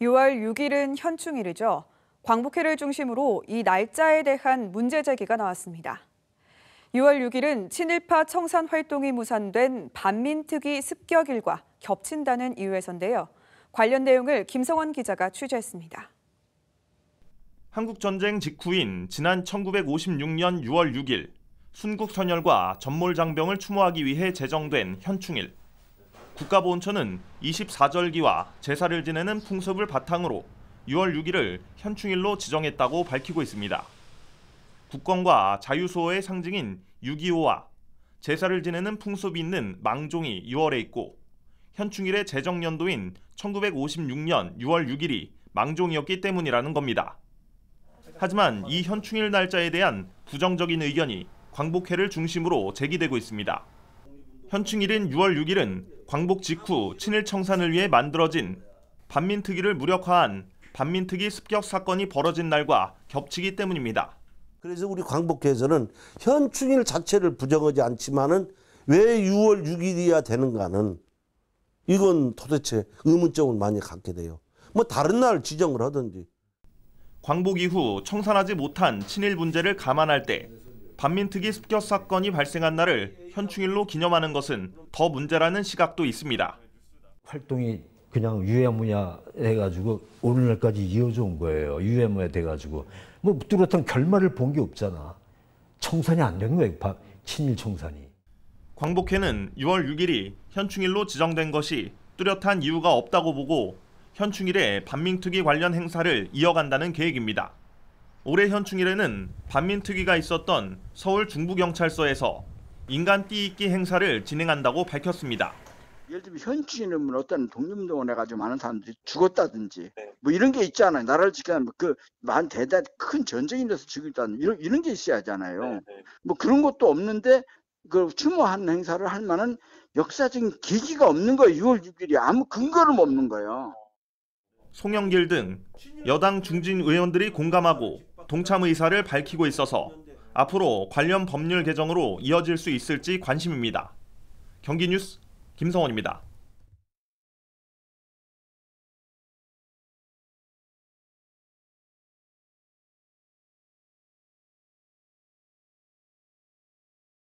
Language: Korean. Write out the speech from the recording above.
6월 6일은 현충일이죠. 광복회를 중심으로 이 날짜에 대한 문제 제기가 나왔습니다. 6월 6일은 친일파 청산 활동이 무산된 반민특위 습격일과 겹친다는 이유에서인데요. 관련 내용을 김성원 기자가 취재했습니다. 한국전쟁 직후인 지난 1956년 6월 6일 순국선열과 전몰장병을 추모하기 위해 제정된 현충일. 국가보훈처는 24절기와 제사를 지내는 풍습을 바탕으로 6월 6일을 현충일로 지정했다고 밝히고 있습니다. 국권과 자유소호의 상징인 6.25와 제사를 지내는 풍습이 있는 망종이 6월에 있고 현충일의 제정연도인 1956년 6월 6일이 망종이었기 때문이라는 겁니다. 하지만 이 현충일 날짜에 대한 부정적인 의견이 광복회를 중심으로 제기되고 있습니다. 현충일인 6월 6일은 광복 직후 친일 청산을 위해 만들어진 반민특위를 무력화한 반민특위 습격 사건이 벌어진 날과 겹치기 때문입니다. 그래서 우리 광복회에서는 현충일 자체를 부정하지 않지만은 왜 6월 6일이야 되는가는 이건 도대체 의문점을 많이 갖게 돼요. 뭐 다른 날 지정을 하든지. 광복 이후 청산하지 못한 친일 문제를 감안할 때 반민특위 습격 사건이 발생한 날을 현충일로 기념하는 것은 더 문제라는 시각도 있습니다. 활동이 그냥 유야무야 해가지고 오늘날까지 이어져 온 거예요. 유야무야 돼가지고 뭐 뚜렷한 결말을 본 게 없잖아. 청산이 안 된 거예요. 친일 청산이. 광복회는 6월 6일이 현충일로 지정된 것이 뚜렷한 이유가 없다고 보고 현충일에 반민특위 관련 행사를 이어간다는 계획입니다. 올해 현충일에는 반민특위가 있었던 서울 중부경찰서에서 인간 띠익기 행사를 진행한다고 밝혔습니다. 예를 들면 현충일은 뭐 어떤 독립운동을 해가지고 많은 사람들이 죽었다든지 뭐 이런 게 있잖아요. 나라를 지키는 뭐 그만 대단큰 전쟁이 돼서 죽었다는 이런, 이런 게 있어야 잖아요뭐 네, 네. 그런 것도 없는데 그 추모하는 행사를 할 만한 역사적인 계기가 없는 거예요. 6월 6일이 아무 근거를 없는 거예요. 송영길 등 여당 중진 의원들이 공감하고 동참 의사를 밝히고 있어서 앞으로 관련 법률 개정으로 이어질 수 있을지 관심입니다. 경기뉴스 김성원입니다.